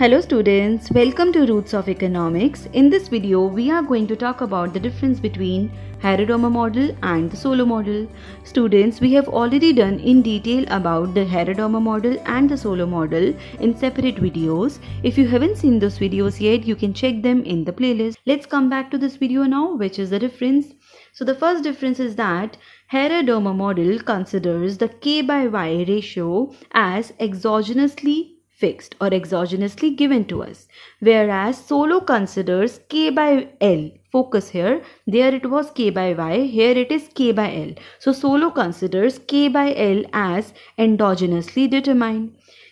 Hello students, welcome to Roots of Economics. In this video, we are going to talk about the difference between Heredoma model and the Solo model. Students, we have already done in detail about the Heredoma model and the Solo model in separate videos. If you haven't seen those videos yet, you can check them in the playlist. Let's come back to this video now, which is the difference. So the first difference is that Heredoma model considers the K by Y ratio as exogenously fixed or exogenously given to us. Whereas Solo considers k by L. Focus here. There it was k by y. Here it is k by L. So Solo considers k by L as endogenously determined.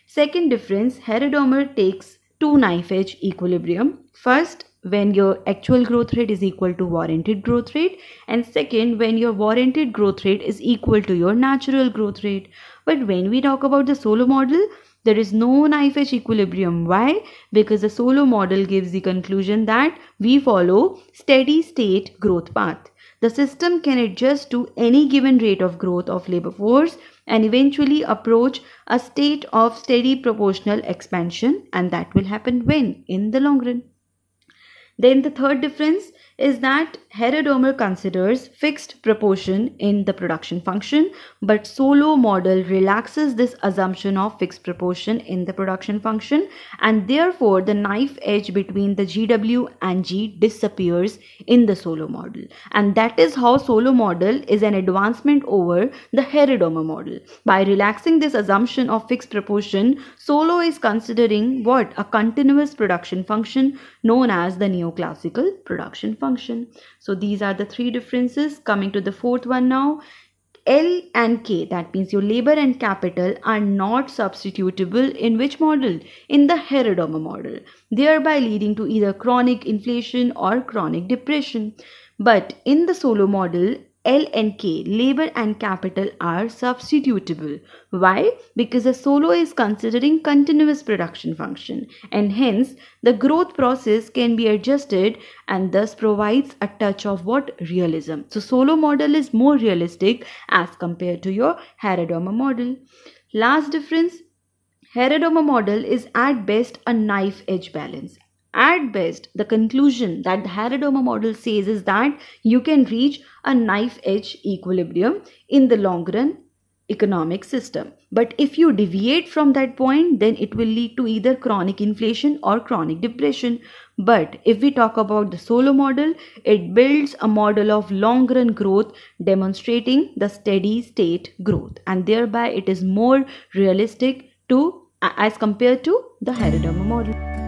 Second difference, Heredomer takes two knife edge equilibrium. First, when your actual growth rate is equal to warranted growth rate and second when your warranted growth rate is equal to your natural growth rate but when we talk about the solo model there is no knife edge equilibrium why because the solo model gives the conclusion that we follow steady state growth path the system can adjust to any given rate of growth of labor force and eventually approach a state of steady proportional expansion and that will happen when in the long run then the third difference is that Heredomer considers fixed proportion in the production function, but solo model relaxes this assumption of fixed proportion in the production function and therefore the knife edge between the GW and G disappears in the solo model. And that is how solo model is an advancement over the Heredomer model. By relaxing this assumption of fixed proportion, solo is considering what? A continuous production function known as the neoclassical production function. So these are the three differences. Coming to the fourth one now. L and K that means your labor and capital are not substitutable in which model? In the Herodoma model thereby leading to either chronic inflation or chronic depression. But in the solo model L and K, labor and capital, are substitutable. Why? Because a solo is considering continuous production function and hence the growth process can be adjusted and thus provides a touch of what? Realism. So solo model is more realistic as compared to your Herodoma model. Last difference, Herodoma model is at best a knife edge balance at best, the conclusion that the Haridoma model says is that you can reach a knife edge equilibrium in the long run economic system. But if you deviate from that point, then it will lead to either chronic inflation or chronic depression. But if we talk about the solo model, it builds a model of long run growth demonstrating the steady state growth, and thereby it is more realistic to as compared to the Herodoma model.